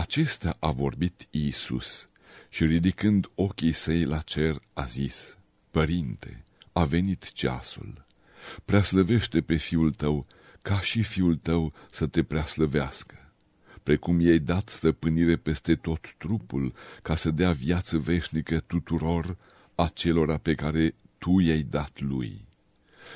Acesta a vorbit Iisus și ridicând ochii săi la cer a zis, Părinte, a venit ceasul, preaslăvește pe fiul tău ca și fiul tău să te preaslăvească, precum i-ai dat stăpânire peste tot trupul ca să dea viață veșnică tuturor acelora pe care tu i-ai dat lui.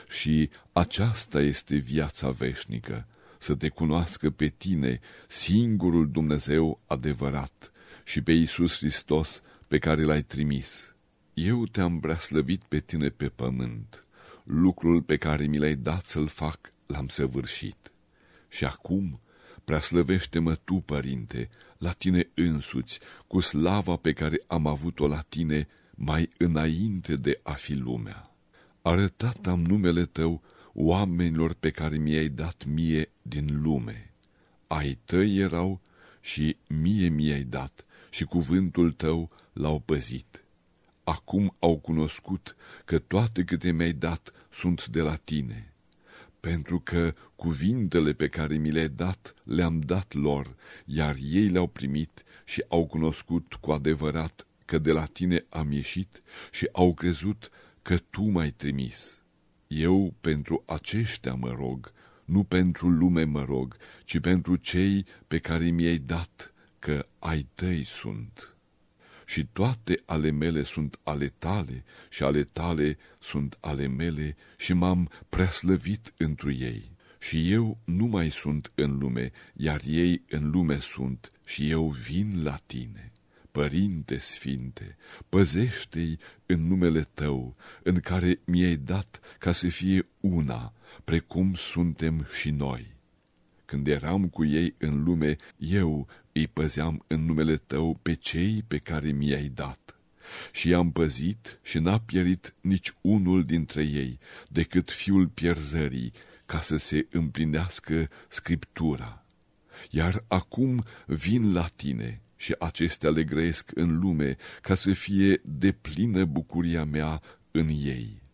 Și aceasta este viața veșnică, să te cunoască pe tine, singurul Dumnezeu adevărat, și pe Iisus Hristos pe care l-ai trimis. Eu te-am preaslăvit pe tine pe pământ, lucrul pe care mi l-ai dat să-l fac l-am săvârșit. Și acum preaslăvește-mă tu, Părinte, la tine însuți, cu slava pe care am avut-o la tine mai înainte de a fi lumea. Arătat am numele tău oamenilor pe care mi-ai dat mie din lume. Ai tăi erau și mie mi-ai dat și cuvântul tău l-au păzit. Acum au cunoscut că toate câte mi-ai dat sunt de la tine, pentru că cuvintele pe care mi le-ai dat le-am dat lor, iar ei le-au primit și au cunoscut cu adevărat că de la tine am ieșit și au crezut că tu m-ai trimis. Eu pentru aceștia mă rog, nu pentru lume mă rog, ci pentru cei pe care mi-ai dat, că ai tăi sunt. Și toate ale mele sunt ale tale și ale tale sunt ale mele și m-am preaslăvit întru ei. Și eu nu mai sunt în lume, iar ei în lume sunt și eu vin la tine. Părinte Sfinte, păzește-i în numele Tău, în care mi-ai dat ca să fie una, precum suntem și noi. Când eram cu ei în lume, eu îi păzeam în numele Tău pe cei pe care mi-ai dat. Și i-am păzit și n-a pierit nici unul dintre ei, decât fiul pierzării, ca să se împlinească Scriptura. Iar acum vin la tine, și acestea le grăiesc în lume ca să fie deplină bucuria mea în ei.